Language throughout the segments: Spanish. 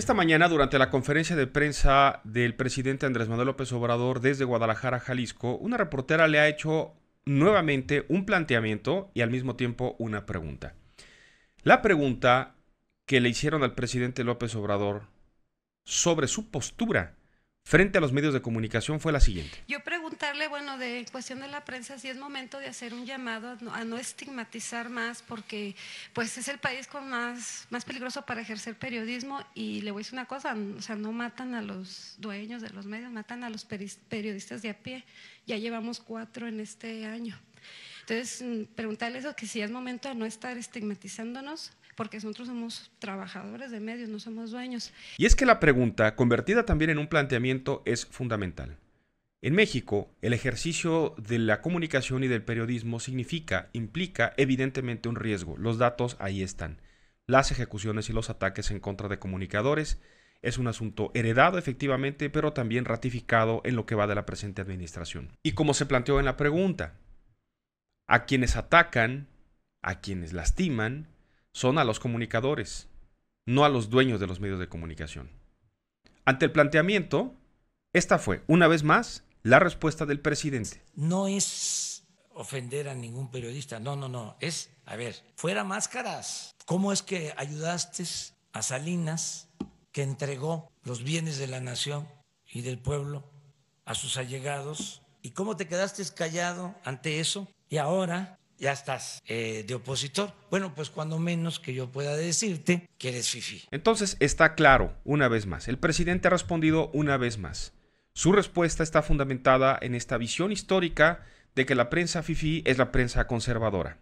Esta mañana, durante la conferencia de prensa del presidente Andrés Manuel López Obrador desde Guadalajara, Jalisco, una reportera le ha hecho nuevamente un planteamiento y al mismo tiempo una pregunta. La pregunta que le hicieron al presidente López Obrador sobre su postura frente a los medios de comunicación fue la siguiente preguntarle, bueno, de cuestión de la prensa, si es momento de hacer un llamado a no, estigmatizar más, porque pues es el país con más, más peligroso para ejercer periodismo y le voy a decir una cosa, o sea, no matan a los dueños de los medios, matan a los periodistas de a pie. Ya llevamos cuatro en este año. Entonces, mm, preguntarle eso, que si es momento de no estar estigmatizándonos, porque nosotros somos trabajadores de medios, no somos dueños. Y es que la pregunta, convertida también en un planteamiento, es fundamental. En México, el ejercicio de la comunicación y del periodismo significa, implica evidentemente un riesgo. Los datos ahí están. Las ejecuciones y los ataques en contra de comunicadores es un asunto heredado efectivamente, pero también ratificado en lo que va de la presente administración. Y como se planteó en la pregunta, a quienes atacan, a quienes lastiman, son a los comunicadores, no a los dueños de los medios de comunicación. Ante el planteamiento, esta fue, una vez más, la respuesta del presidente. No es ofender a ningún periodista, no, no, no, es, a ver, fuera máscaras. ¿Cómo es que ayudaste a Salinas, que entregó los bienes de la nación y del pueblo a sus allegados? ¿Y cómo te quedaste callado ante eso? Y ahora ya estás eh, de opositor. Bueno, pues cuando menos que yo pueda decirte que eres FIFI. Entonces está claro, una vez más, el presidente ha respondido una vez más. Su respuesta está fundamentada en esta visión histórica de que la prensa FIFI es la prensa conservadora,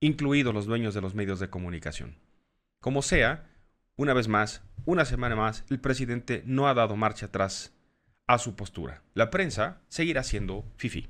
incluidos los dueños de los medios de comunicación. Como sea, una vez más, una semana más, el presidente no ha dado marcha atrás a su postura. La prensa seguirá siendo FIFI.